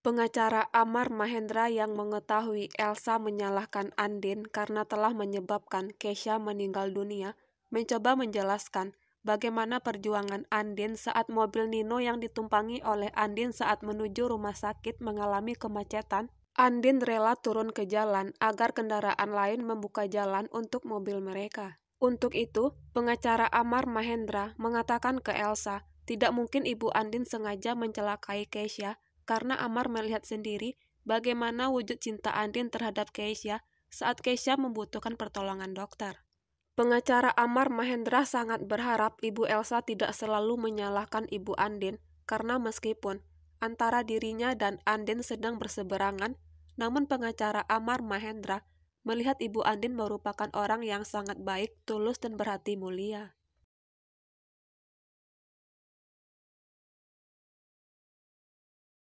Pengacara Amar Mahendra yang mengetahui Elsa menyalahkan Andin karena telah menyebabkan Kesha meninggal dunia, mencoba menjelaskan bagaimana perjuangan Andin saat mobil Nino yang ditumpangi oleh Andin saat menuju rumah sakit mengalami kemacetan. Andin rela turun ke jalan agar kendaraan lain membuka jalan untuk mobil mereka. Untuk itu, pengacara Amar Mahendra mengatakan ke Elsa, tidak mungkin ibu Andin sengaja mencelakai Keisha karena Amar melihat sendiri bagaimana wujud cinta Andin terhadap Keisha saat Keisha membutuhkan pertolongan dokter. Pengacara Amar Mahendra sangat berharap Ibu Elsa tidak selalu menyalahkan Ibu Andin karena meskipun antara dirinya dan Andin sedang berseberangan, namun pengacara Amar Mahendra melihat Ibu Andin merupakan orang yang sangat baik, tulus, dan berhati mulia.